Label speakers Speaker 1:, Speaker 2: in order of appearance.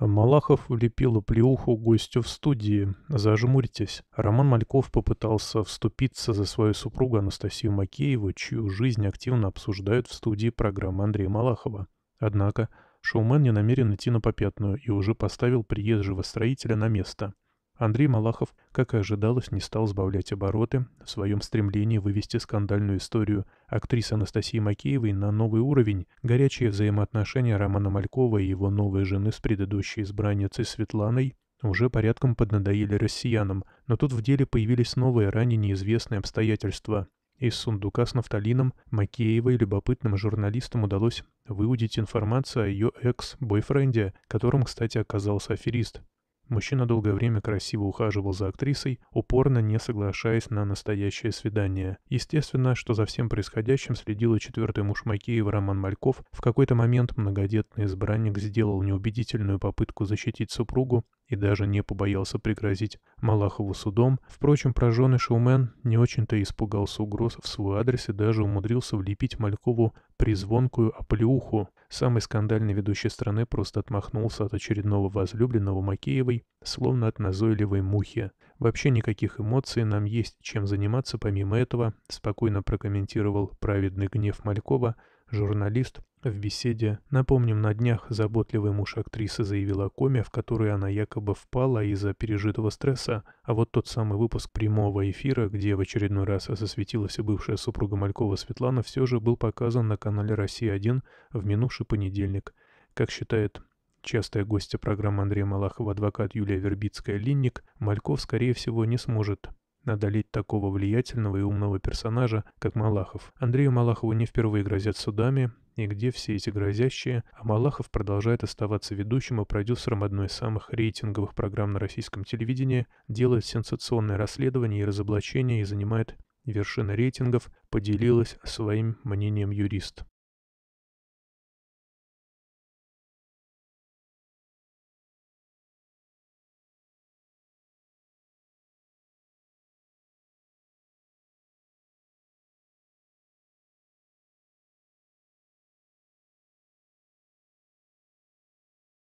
Speaker 1: Малахов влепил плеуху гостю в студии. Зажмуритесь. Роман Мальков попытался вступиться за свою супругу Анастасию Макееву, чью жизнь активно обсуждают в студии программы Андрея Малахова. Однако шоумен не намерен идти на попятную и уже поставил приезжего строителя на место. Андрей Малахов, как и ожидалось, не стал сбавлять обороты в своем стремлении вывести скандальную историю актрисы Анастасии Макеевой на новый уровень. Горячие взаимоотношения Романа Малькова и его новой жены с предыдущей избранницей Светланой уже порядком поднадоели россиянам, но тут в деле появились новые, ранее неизвестные обстоятельства. Из сундука с нафталином Макеевой любопытным журналистам удалось выудить информацию о ее экс-бойфренде, которым, кстати, оказался аферист. Мужчина долгое время красиво ухаживал за актрисой, упорно не соглашаясь на настоящее свидание. Естественно, что за всем происходящим следила четвертый муж Макеева Роман Мальков. В какой-то момент многодетный избранник сделал неубедительную попытку защитить супругу и даже не побоялся пригрозить Малахову судом. Впрочем, прожженный шоумен не очень-то испугался угроз в свой адрес и даже умудрился влепить Малькову призвонкую оплюху Самый скандальный ведущий страны просто отмахнулся от очередного возлюбленного Макеевой, словно от назойливой мухи. Вообще никаких эмоций, нам есть чем заниматься помимо этого, спокойно прокомментировал праведный гнев Малькова, журналист, в беседе, напомним, на днях заботливый муж актрисы заявил о коме, в которую она якобы впала из-за пережитого стресса, а вот тот самый выпуск прямого эфира, где в очередной раз засветилась бывшая супруга Малькова Светлана, все же был показан на канале канале «Россия-1» в минувший понедельник. Как считает частая гостья программы Андрея Малахова адвокат Юлия Вербицкая-Линник, Мальков, скорее всего, не сможет одолеть такого влиятельного и умного персонажа, как Малахов. Андрею Малахову не впервые грозят судами, и где все эти грозящие, а Малахов продолжает оставаться ведущим и продюсером одной из самых рейтинговых программ на российском телевидении, делает сенсационные расследования и разоблачения и занимает вершина рейтингов, поделилась своим мнением юрист.